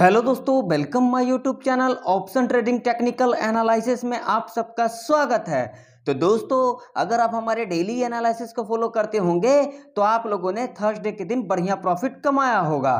hello दोस्तों welcome my YouTube channel option trading technical analysis में आप सबका स्वागत है तो दोस्तों अगर आप हमारे डेली एनालिसिस को फॉलो करते होंगे तो आप लोगों ने थर्सडे के दिन बढ़िया प्रॉफिट कमाया होगा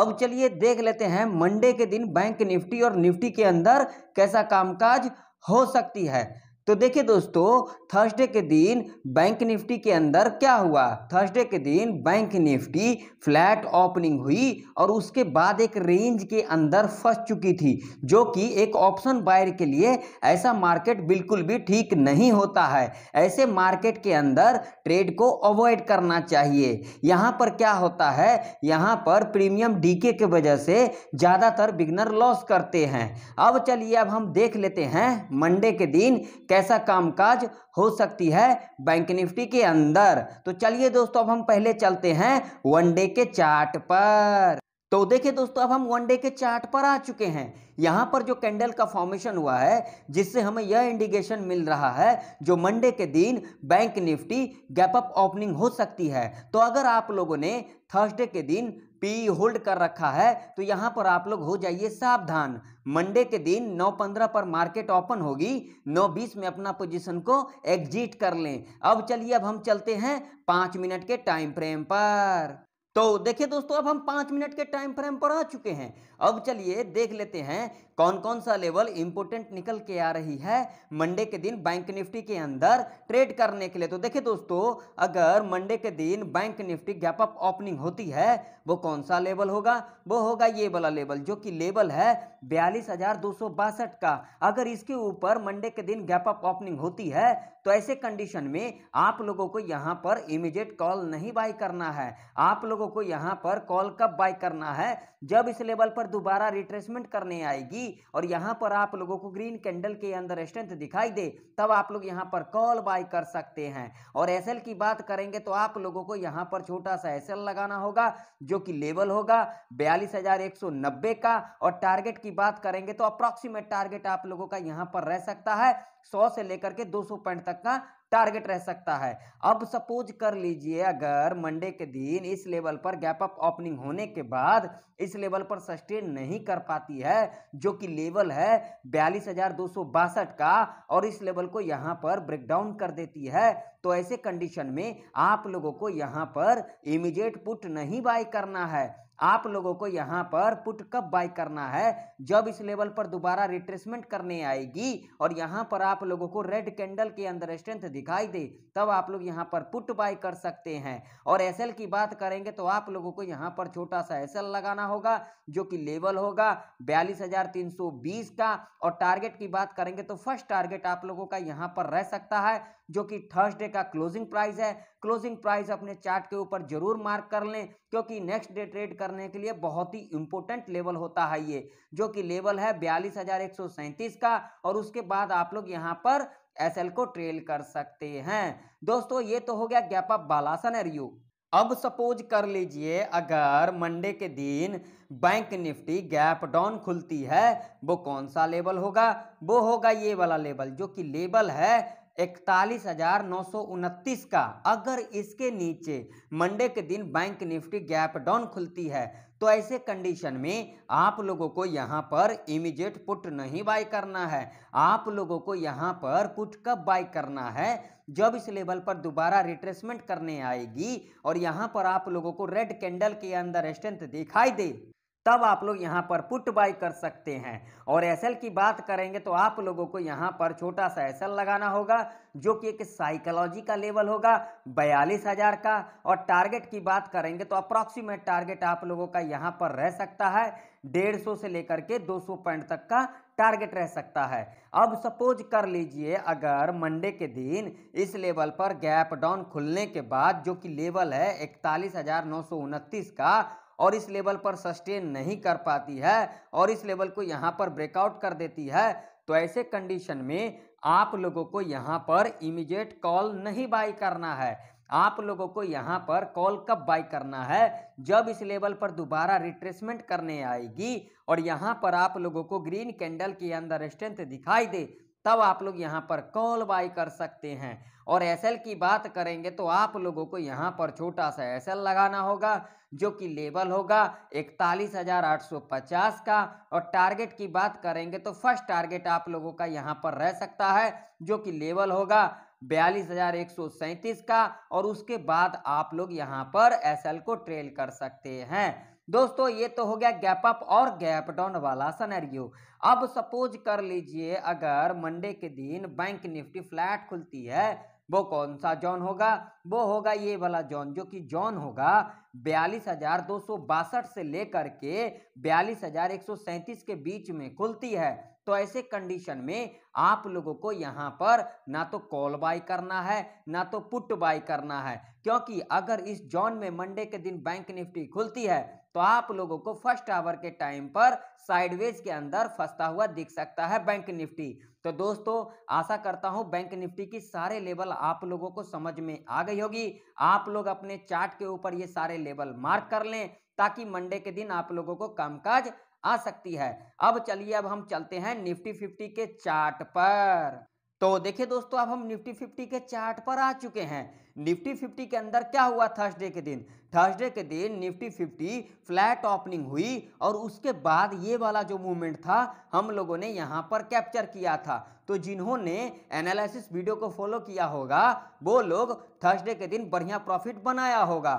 अब चलिए देख लेते हैं मंडे के दिन बैंक निफ्टी और निफ्टी के अंदर कैसा कामकाज हो सकती है तो देखिए दोस्तों थर्सडे के दिन बैंक निफ्टी के अंदर क्या हुआ थर्सडे के दिन बैंक निफ्टी फ्लैट ओपनिंग हुई और उसके बाद एक रेंज के अंदर फंस चुकी थी जो कि एक ऑप्शन बायर के लिए ऐसा मार्केट बिल्कुल भी ठीक नहीं होता है ऐसे मार्केट के अंदर ट्रेड को अवॉइड करना चाहिए यहाँ पर क्या होता है यहाँ पर प्रीमियम डीके के वजह से ज़्यादातर बिगनर लॉस करते हैं अब चलिए अब हम देख लेते हैं मंडे के दिन कैसा कामकाज हो सकती है बैंक निफ्टी के अंदर तो चलिए दोस्तों अब हम पहले चलते हैं वनडे के चार्ट पर तो देखिए दोस्तों अब हम वनडे के चार्ट पर आ चुके हैं यहाँ पर जो कैंडल का फॉर्मेशन हुआ है जिससे हमें यह इंडिकेशन मिल रहा है जो मंडे के दिन bank Nifty gap up opening हो सकती है तो अगर आप लोगों ने थर्सडे के दिन पी होल्ड कर रखा है तो यहाँ पर आप लोग हो जाइए सावधान मंडे के दिन 9:15 पर मार्केट ओपन होगी 9:20 में अपना पोजीशन को एग्जिट कर लें अब चलिए अब हम चलते हैं पाँच मिनट के टाइम फ्रेम पर तो देखिए दोस्तों अब हम पाँच मिनट के टाइम फ्रेम पर आ चुके हैं अब चलिए देख लेते हैं कौन कौन सा लेवल इंपोर्टेंट निकल के आ रही है मंडे के दिन बैंक निफ्टी के अंदर ट्रेड करने के लिए तो देखिए दोस्तों अगर मंडे के दिन bank Nifty gap up opening होती है वो कौन सा लेवल होगा वो होगा ये वाला लेवल जो कि लेवल है बयालीस का अगर इसके ऊपर मंडे के दिन गैप अप ओपनिंग होती है तो ऐसे कंडीशन में आप लोगों को यहाँ पर इमीडिएट कॉल नहीं बाई करना है आप लोगों लोगों को यहाँ पर कॉल कब बाय करना है जब इस लेवल पर दोबारा रिट्रेसमेंट करने आएगी और यहाँ पर आप लोगों को ग्रीन कैंडल के अंदर स्ट्रेंथ दिखाई दे तब आप लोग यहाँ पर कॉल बाय कर सकते हैं और एस की बात करेंगे तो आप लोगों को यहाँ पर छोटा सा एस लगाना होगा जो कि लेवल होगा बयालीस का और टारगेट की बात करेंगे तो अप्रॉक्सीमेट टारगेट आप लोगों का यहाँ पर रह सकता है 100 से लेकर के 200 पॉइंट तक का टारगेट रह सकता है अब सपोज कर लीजिए अगर मंडे के दिन इस लेवल पर गैप अप ओपनिंग होने के बाद इस लेवल पर सस्टेन नहीं कर पाती है जो कि लेवल है बयालीस का और इस लेवल को यहाँ पर ब्रेकडाउन कर देती है तो ऐसे कंडीशन में आप लोगों को यहाँ पर इमीडिएट पुट नहीं बाय करना है आप लोगों को यहाँ पर पुट कब बाय करना है जब इस लेवल पर दोबारा रिट्रेसमेंट करने आएगी और यहाँ पर आप लोगों को रेड कैंडल के अंदर स्ट्रेंथ दिखाई दे तब आप लोग यहाँ पर पुट बाय कर सकते हैं और एसएल की बात करेंगे तो आप लोगों को यहाँ पर छोटा सा एसएल लगाना होगा जो कि लेवल होगा बयालीस का और टारगेट की बात करेंगे तो फर्स्ट टारगेट आप लोगों का यहाँ पर रह सकता है जो कि थर्सडे का क्लोजिंग प्राइस है क्लोजिंग प्राइस अपने चार्ट के ऊपर जरूर मार्क कर लें क्योंकि नेक्स्ट डे ट्रेड करने के लिए बहुत ही इंपॉर्टेंट लेवल होता है ये जो कि लेवल है बयालीस का और उसके बाद आप लोग यहाँ पर एल को ट्रेल कर सकते हैं दोस्तों ये तो हो गया गैप बालासन एर यू अब सपोज कर लीजिए अगर मंडे के दिन बैंक निफ्टी गैप डाउन खुलती है वो कौन सा लेवल होगा वो होगा ये वाला लेवल जो कि लेवल है इकतालीस हजार नौ सौ उनतीस का अगर इसके नीचे मंडे के दिन बैंक निफ्टी गैप डाउन खुलती है तो ऐसे कंडीशन में आप लोगों को यहाँ पर इमीजिएट पुट नहीं बाय करना है आप लोगों को यहाँ पर पुट कब बाय करना है जब इस लेवल पर दोबारा रिट्रेसमेंट करने आएगी और यहाँ पर आप लोगों को रेड कैंडल के अंदर स्ट्रेंथ दिखाई दे तब आप लोग यहाँ पर पुट बाई कर सकते हैं और एसएल की बात करेंगे तो आप लोगों को यहाँ पर छोटा सा एसएल लगाना होगा जो कि एक साइकोलॉजी का लेवल होगा बयालीस हजार का और टारगेट की बात करेंगे तो अप्रॉक्सीमेट टारगेट आप लोगों का यहाँ पर रह सकता है डेढ़ सौ से लेकर के दो सौ पॉइंट तक का टारगेट रह सकता है अब सपोज कर लीजिए अगर मंडे के दिन इस लेवल पर गैप डाउन खुलने के बाद जो कि लेवल है इकतालीस का और इस लेवल पर सस्टेन नहीं कर पाती है और इस लेवल को यहाँ पर ब्रेकआउट कर देती है तो ऐसे कंडीशन में आप लोगों को यहाँ पर इमीडिएट कॉल नहीं बाई करना है आप लोगों को यहाँ पर कॉल कब बाई करना है जब इस लेवल पर दोबारा रिट्रेसमेंट करने आएगी और यहाँ पर आप लोगों को ग्रीन कैंडल के अंदर स्ट्रेंथ दिखाई दे तब आप लोग यहाँ पर कॉल बाई कर सकते हैं और एसएल की बात करेंगे तो आप लोगों को यहाँ पर छोटा सा एसएल लगाना होगा जो कि लेवल होगा इकतालीस हजार आठ सौ पचास का और टारगेट की बात करेंगे तो फर्स्ट टारगेट आप लोगों का यहाँ पर रह सकता है जो कि लेवल होगा बयालीस हजार एक सौ सैंतीस का और उसके बाद आप लोग यहाँ पर एस को ट्रेल कर सकते हैं दोस्तों ये तो हो गया गैप अप और गैप डाउन वाला सनेरियो अब सपोज कर लीजिए अगर मंडे के दिन बैंक निफ्टी फ्लैट खुलती है वो कौन सा जॉन होगा वो होगा ये वाला जॉन जो कि जॉन होगा बयालीस हजार दो सौ बासठ से लेकर के बयालीस हजार एक सौ सैंतीस के बीच में खुलती है तो ऐसे कंडीशन में आप लोगों को यहाँ पर ना तो कॉल बाय करना है ना तो पुट बाय करना है क्योंकि अगर इस जॉन में मंडे के दिन बैंक निफ्टी खुलती है तो आप लोगों को फर्स्ट आवर के टाइम पर साइडवेज के अंदर फंसता हुआ दिख सकता है बैंक निफ्टी तो दोस्तों आशा करता हूं बैंक निफ्टी की सारे लेवल आप लोगों को समझ में आ गई होगी आप लोग अपने चार्ट के ऊपर ये सारे लेवल मार्क कर लें ताकि मंडे के दिन आप लोगों को कामकाज आ सकती है अब चलिए अब हम चलते हैं निफ्टी फिफ्टी के चार्ट पर तो देखिये दोस्तों अब हम निफ्टी फिफ्टी के चार्ट पर आ चुके हैं निफ्टी फिफ्टी के अंदर क्या हुआ थर्सडे के दिन थर्सडे के दिन निफ्टी फिफ्टी फ्लैट ओपनिंग हुई और उसके बाद ये वाला जो मूवमेंट था हम लोगों ने यहाँ पर कैप्चर किया था तो जिन्होंने एनालिसिस वीडियो को फॉलो किया होगा वो लोग थर्सडे के दिन बढ़िया प्रॉफिट बनाया होगा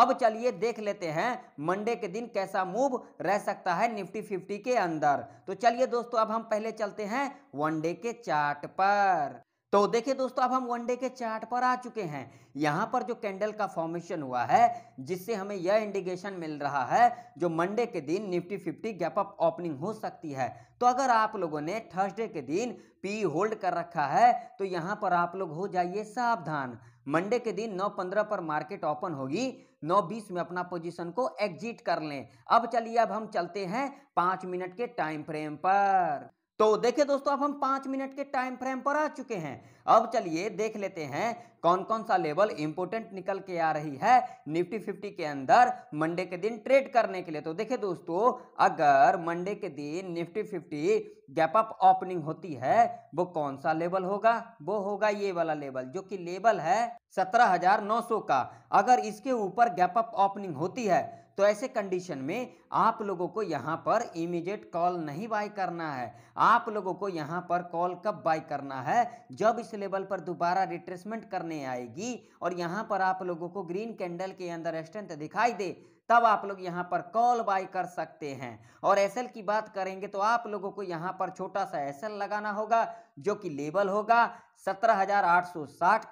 अब चलिए देख लेते हैं मंडे के दिन कैसा मूव रह सकता है निफ्टी फिफ्टी के अंदर तो चलिए दोस्तों अब हम पहले चलते हैं वनडे के चार्ट पर तो देखिए दोस्तों अब हम वनडे के चार्ट पर आ चुके हैं यहाँ पर जो कैंडल का फॉर्मेशन हुआ है जिससे हमें यह इंडिकेशन मिल रहा है जो मंडे के दिन Nifty fifty gap up opening हो सकती है तो अगर आप लोगों ने थर्सडे के दिन पी होल्ड कर रखा है तो यहाँ पर आप लोग हो जाइए सावधान मंडे के दिन 9:15 पर मार्केट ओपन होगी 9:20 में अपना पोजीशन को एग्जिट कर लें अब चलिए अब हम चलते हैं पाँच मिनट के टाइम फ्रेम पर तो देखिए दोस्तों अब हम पांच मिनट के टाइम फ्रेम पर आ चुके हैं अब चलिए देख लेते हैं कौन कौन सा लेवल इंपोर्टेंट निकल के आ रही है निफ्टी फिफ्टी के अंदर मंडे के दिन ट्रेड करने के लिए तो देखिए दोस्तों अगर मंडे के दिन Nifty fifty gap up opening होती है वो कौन सा लेवल होगा वो होगा ये वाला लेवल जो कि लेवल है सत्रह का अगर इसके ऊपर गैप अप ओपनिंग होती है तो ऐसे कंडीशन में आप लोगों को यहाँ पर इमीडिएट कॉल नहीं बाय करना है आप लोगों को यहाँ पर कॉल कब बाय करना है जब इस लेवल पर दोबारा रिट्रेसमेंट करने आएगी और यहाँ पर आप लोगों को ग्रीन कैंडल के अंदर स्ट्रेंथ दिखाई दे तब आप लोग यहाँ पर कॉल बाय कर सकते हैं और एसएल की बात करेंगे तो आप लोगों को यहाँ पर छोटा सा एसएल लगाना होगा जो कि लेबल होगा सत्रह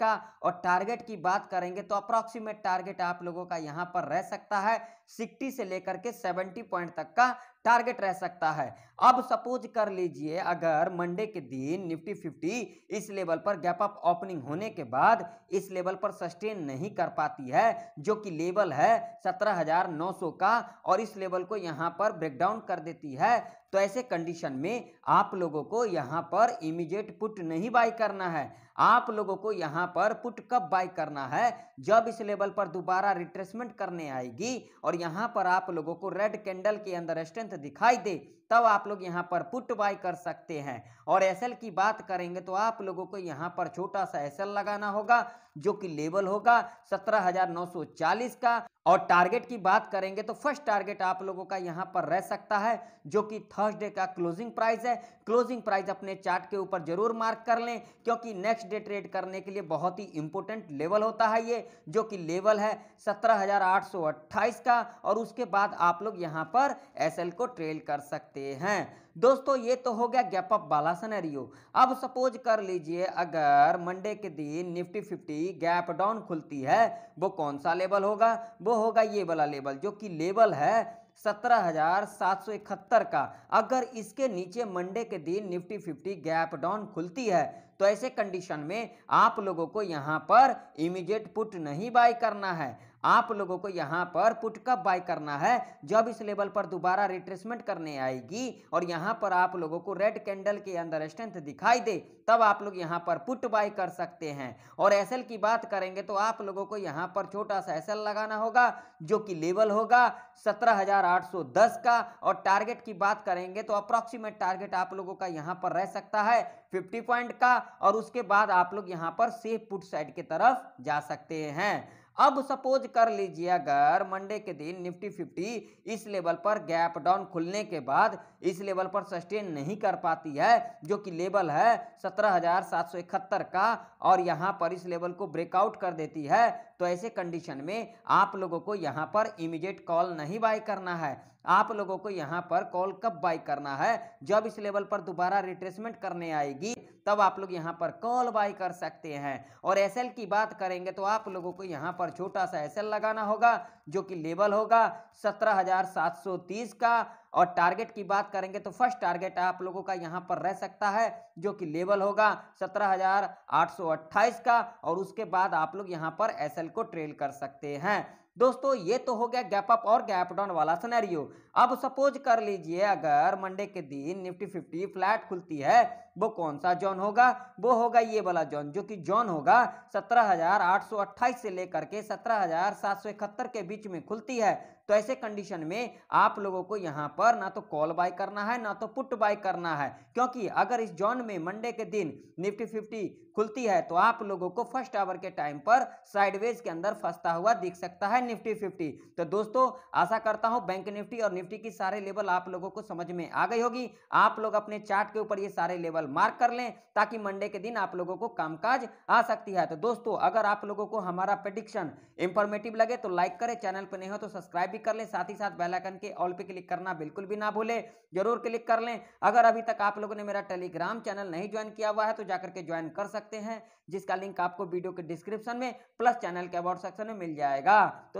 का और टारगेट की बात करेंगे तो अप्रॉक्सीमेट टारगेट आप लोगों का यहाँ पर रह सकता है 60 से लेकर के 70 पॉइंट तक का टारगेट रह सकता है अब सपोज कर लीजिए अगर मंडे के दिन निफ्टी 50 इस लेवल पर गैप अप ओपनिंग होने के बाद इस लेवल पर सस्टेन नहीं कर पाती है जो कि लेवल है 17,900 का और इस लेवल को यहाँ पर ब्रेकडाउन कर देती है तो ऐसे कंडीशन में आप लोगों को यहाँ पर इमीडिएट पुट नहीं बाई करना है आप लोगों को यहाँ पर पुट कब बाय करना है जब इस लेवल पर दोबारा रिट्रेसमेंट करने आएगी और यहाँ पर आप लोगों को रेड कैंडल के अंदर स्ट्रेंथ दिखाई दे तब आप लोग यहाँ पर पुट बाय कर सकते हैं और एस की बात करेंगे तो आप लोगों को यहाँ पर छोटा सा एस लगाना होगा जो कि लेवल होगा सत्रह का और टारगेट की बात करेंगे तो फर्स्ट टारगेट आप लोगों का यहाँ पर रह सकता है जो कि थर्सडे का क्लोजिंग प्राइस है क्लोजिंग प्राइस अपने चार्ट के ऊपर जरूर मार्क कर लें क्योंकि नेक्स्ट डे ट्रेड करने के लिए बहुत ही इंपॉर्टेंट लेवल होता है ये जो कि लेवल है सत्रह का और उसके बाद आप लोग यहाँ पर एसएल को ट्रेल कर सकते हैं दोस्तों ये तो हो गया गैप अप वाला सनेरियो अब सपोज कर लीजिए अगर मंडे के दिन निफ्टी फिफ्टी गैप डाउन खुलती है वो कौन सा लेवल होगा वो होगा ये वाला लेवल जो कि लेवल है सत्रह हजार सात सौ इकहत्तर का अगर इसके नीचे मंडे के दिन निफ्टी फिफ्टी गैप डाउन खुलती है तो ऐसे कंडीशन में आप लोगों को यहाँ पर इमीडिएट पुट नहीं बाय करना है आप लोगों को यहाँ पर पुट कब बाय करना है जब इस लेवल पर दोबारा रिट्रेसमेंट करने आएगी और यहाँ पर आप लोगों को रेड कैंडल के अंदर स्ट्रेंथ दिखाई दे तब आप लोग यहाँ पर पुट बाय कर सकते हैं और एस की बात करेंगे तो आप लोगों को यहाँ पर छोटा सा एस लगाना होगा जो कि लेवल होगा सत्रह का और टारगेट की बात करेंगे तो अप्रॉक्सीमेट टारगेट आप लोगों का यहाँ पर रह सकता है 50 पॉइंट का और उसके बाद आप लोग यहाँ पर सेफ पुट साइड की तरफ जा सकते हैं अब सपोज कर लीजिए अगर मंडे के दिन निफ्टी फिफ्टी इस लेवल पर गैप डाउन खुलने के बाद इस लेवल पर सस्टेन नहीं कर पाती है जो कि लेवल है सत्रह हजार सात सौ इकहत्तर का और यहाँ पर इस लेवल को ब्रेकआउट कर देती है तो ऐसे कंडीशन में आप लोगों को यहाँ पर इमीडिएट कॉल नहीं बाय करना है आप लोगों को यहाँ पर कॉल कब बाय करना है जब इस लेवल पर दोबारा रिट्रेसमेंट करने आएगी तब आप लोग यहाँ पर कॉल बाय कर सकते हैं और एस की बात करेंगे तो आप लोगों को यहाँ पर छोटा सा एस लगाना होगा जो कि लेवल होगा सत्रह का और टारगेट की बात करेंगे तो फर्स्ट टारगेट आप लोगों का यहाँ पर रह सकता है जो कि लेवल होगा सत्रह हजार आठ सौ अट्ठाईस का और उसके बाद आप लोग यहाँ पर एसएल को ट्रेल कर सकते हैं दोस्तों ये तो हो गया गैप अप और गैप डाउन वाला सिनेरियो अब सपोज कर लीजिए अगर मंडे के दिन निफ्टी फिफ्टी फ्लैट खुलती है वो कौन सा जोन होगा वो होगा ये वाला जोन जो कि जोन होगा 17,828 से लेकर के 17,771 के बीच में खुलती है तो ऐसे कंडीशन में आप लोगों को यहाँ पर ना तो कॉल बाय करना है ना तो पुट बाय करना है क्योंकि अगर इस जोन में मंडे के दिन निफ्टी फिफ्टी खुलती है तो आप लोगों को फर्स्ट आवर के टाइम पर साइडवेज के अंदर फंसता हुआ दिख सकता है निफ्टी फिफ्टी तो दोस्तों आशा करता हूं बैंक निफ्टी और निफ्टी की सारे लेवल आप लोगों को समझ में आ गई होगी आप लोग अपने चार्ट के ऊपर ये सारे लेवल मार्क कर लें ताकि मंडे के दिन आप लोगों को कामकाज आ सकती है तो दोस्तों अगर आप लोगों को हमारा प्रडिक्शन इंफॉर्मेटिव लगे तो लाइक करें चैनल पर नहीं हो तो सब्सक्राइब भी कर लें साथ ही साथ बेलाइकन के ऑल पे क्लिक करना बिल्कुल भी ना भूले जरूर क्लिक कर लें अगर अभी तक आप लोगों ने मेरा टेलीग्राम चैनल नहीं ज्वाइन किया हुआ है तो जाकर के ज्वाइन कर सकते हैं जिसका लिंक आपको वीडियो के डिस्क्रिप्शन में प्लस चैनल के अबाउट सेक्शन में मिल जाएगा तो